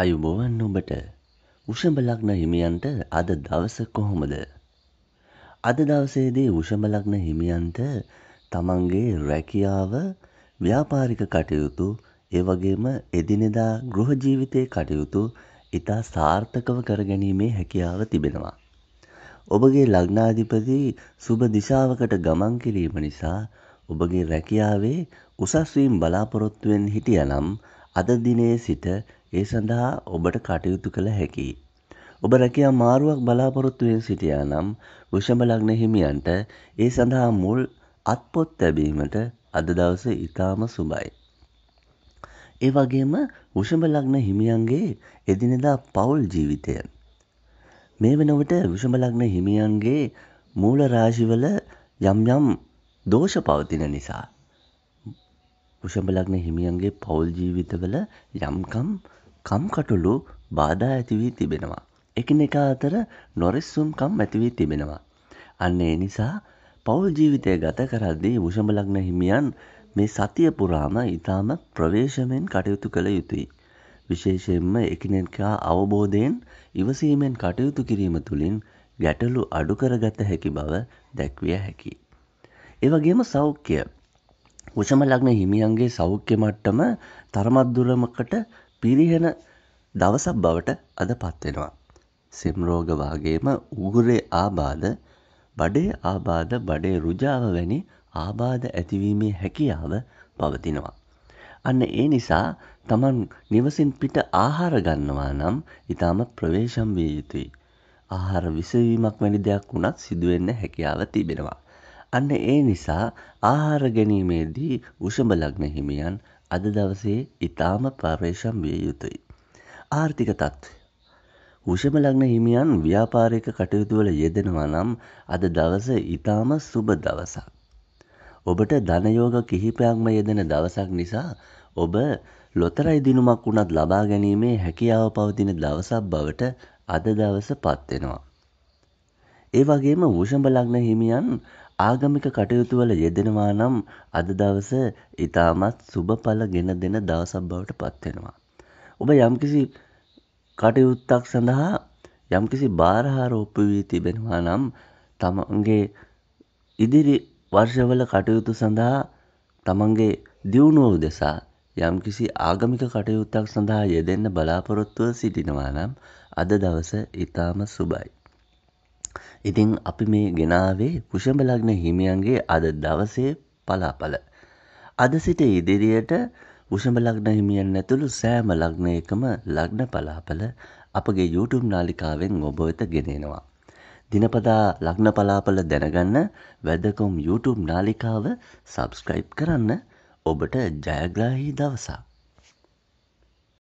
ආයුබෝවන් ඔබට උෂඹලග්න හිමියන්ට අද දවස කොහොමද? අද දවසේදී උෂඹලග්න හිමියන්ට තමන්ගේ රැකියාව ව්‍යාපාරික කටයුතු ඒ වගේම එදිනෙදා ගෘහ ජීවිතයේ කටයුතු ඉතා සාර්ථකව කරගැනීමේ හැකියාව තිබෙනවා. ඔබගේ ලග්නාධිපති සුබ දිශාවකට ගමන් කිරීම නිසා ඔබගේ රැකියාවේ උසස් වීම බලාපොරොත්තුෙන් හිටියනම් අද දිනයේ සිට ඒ සඳහා ඔබට කටයුතු කළ හැකියි. ඔබ රැකියා මාරුවක් බලාපොරොත්තුවෙන් සිටියා නම් වෘෂභ ලග්න හිමියන්ට ඒ සඳහා මුල් අත්පොත් තැබීමට අද දවස ඉතාම සුබයි. ඒ වගේම වෘෂභ ලග්න හිමියන්ගේ එදිනෙදා පවුල් ජීවිතය. මේ වෙනකොට වෘෂභ ලග්න හිමියන්ගේ මූල රාශිවල යම් යම් දෝෂ පවතින නිසා වෘෂභලග්න හිමියන්ගේ පවුල් ජීවිතවල යම්කම් කම්කටොළු බාධා ඇතිවී තිබෙනවා. එකිනෙකා අතර නොරිස්සුම්කම් ඇතිවී තිබෙනවා. අන්න ඒ නිසා පවුල් ජීවිතය ගත කරද්දී වෘෂභලග්න හිමියන් මේ සතිය පුරාම ඊටාම ප්‍රවේශමෙන් කටයුතු කළ යුතුයි. විශේෂයෙන්ම එකිනෙකා අවබෝධයෙන් ඉවසීමෙන් කටයුතු කිරීම තුළින් ගැටලු අඩු කරගත හැකි බව දැක්විය හැකි. ඒ වගේම සෞඛ්‍ය උෂම ලග්න හිමියන්ගේ සෞඛ්‍ය මට්ටම තරමත්දුරමකට පිරිහෙන දවසක් බවට අද පත්වෙනවා. සෙම්රෝග වගේම උගුරේ ආබාධ බඩේ ආබාධ බඩේ රුජාව වැනි ආබාධ ඇතිවීමේ හැකියාව පවතිනවා. අන්න ඒ නිසා තමන් නිවසින් පිට ආහාර ගන්නවා නම් ඉතාමත් ප්‍රවේශම් විය යුතුයි. ආහාර විසවීමක් වැනි දෙයක් වුණත් සිදුවෙන්න හැකියාව තිබෙනවා. අන්න ඒ නිසා ආහාර ගැනීමේදී වෘෂභ ලග්න හිමියන් අද දවසේ ඊටාම පරිශ්‍රම් විය යුතුයි. ආර්ථික තත්ත්වය. වෘෂභ ලග්න හිමියන් ව්‍යාපාරික කටයුතු වල යෙදෙනවා නම් අද දවස ඊටාම සුබ දවසක්. ඔබට ධනයෝග කිහිපයක්ම යෙදෙන දවසක් නිසා ඔබ ලොතරැයි දිනුමක් වුණත් ලබා ගැනීමේ හැකියාව පවතින දවසක් බවට අද දවසපත් වෙනවා. ඒ වගේම වෘෂභ ලග්න හිමියන් ආගමික කටයුතුවල යෙදෙනවා නම් අද දවස ඉතාමත් සුබ පල ගෙන දෙන දවසක් බවට පත්වෙනවා. ඔබ යම්කිසි කටයුත්තක් සඳහා යම්කිසි භාරහාරෝප වී තිබෙනවා නම් තමන්ගේ ඉදිරි වර්ෂවල කටයුතු සඳහා තමන්ගේ දියුණුව දෙසා යම්කිසි ආගමික කටයුත්තක් සඳහා යෙදෙන්න බලාපොරොත්තුව සිටිනවා නම් අද දවස ඉතාම සුබයි. ඉතින් අපි මේ ගෙනාවේ කුෂභ ලග්න හිමියන්ගේ අද දවසේ පලාපල. අද සිට ඉදිරියට කුෂභ ලග්න හිමියන් ඇතුළු සෑම ලග්නයකම ලග්න පලාපල අපගේ YouTube නාලිකාවෙන් ඔබ වෙත ගෙනෙනවා. දිනපතා ලග්න පලාපල දැනගන්න වැදකොම් YouTube නාලිකාව subscribe කරන්න ඔබට ජයග්‍රාහී දවසක්.